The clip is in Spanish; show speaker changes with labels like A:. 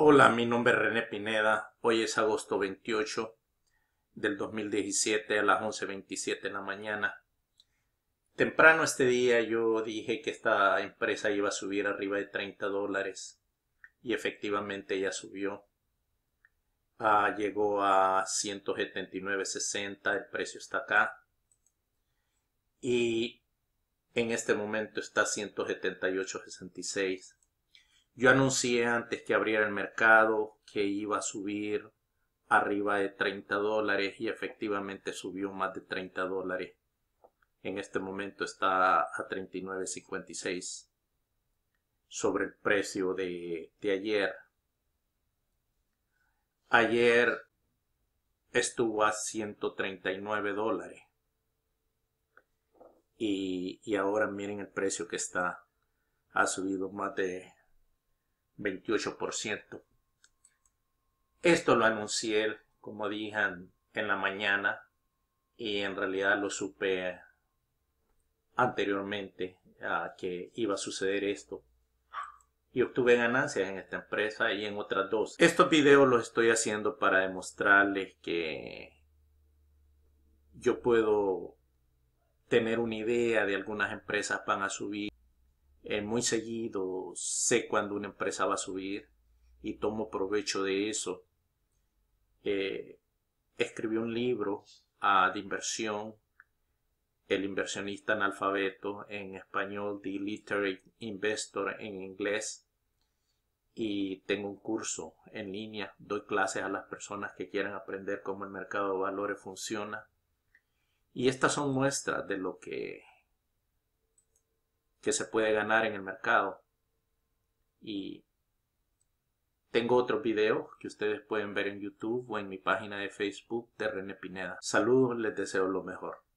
A: Hola, mi nombre es René Pineda. Hoy es agosto 28 del 2017 a las 11.27 de la mañana. Temprano este día yo dije que esta empresa iba a subir arriba de 30 dólares y efectivamente ya subió. Ah, llegó a 179.60, el precio está acá. Y en este momento está 178.66 yo anuncié antes que abriera el mercado que iba a subir arriba de 30 dólares y efectivamente subió más de 30 dólares. En este momento está a 39.56 sobre el precio de, de ayer. Ayer estuvo a 139 dólares. Y, y ahora miren el precio que está. Ha subido más de 28%. Esto lo anuncié, como dije, en la mañana y en realidad lo supe anteriormente a que iba a suceder esto. Y obtuve ganancias en esta empresa y en otras dos. Estos videos los estoy haciendo para demostrarles que yo puedo tener una idea de algunas empresas van a subir eh, muy seguido, sé cuándo una empresa va a subir y tomo provecho de eso. Eh, escribí un libro ah, de inversión, El inversionista analfabeto en español, The Literate Investor en inglés. Y tengo un curso en línea, doy clases a las personas que quieren aprender cómo el mercado de valores funciona. Y estas son muestras de lo que que se puede ganar en el mercado. Y tengo otro video que ustedes pueden ver en YouTube o en mi página de Facebook de René Pineda. Saludos, les deseo lo mejor.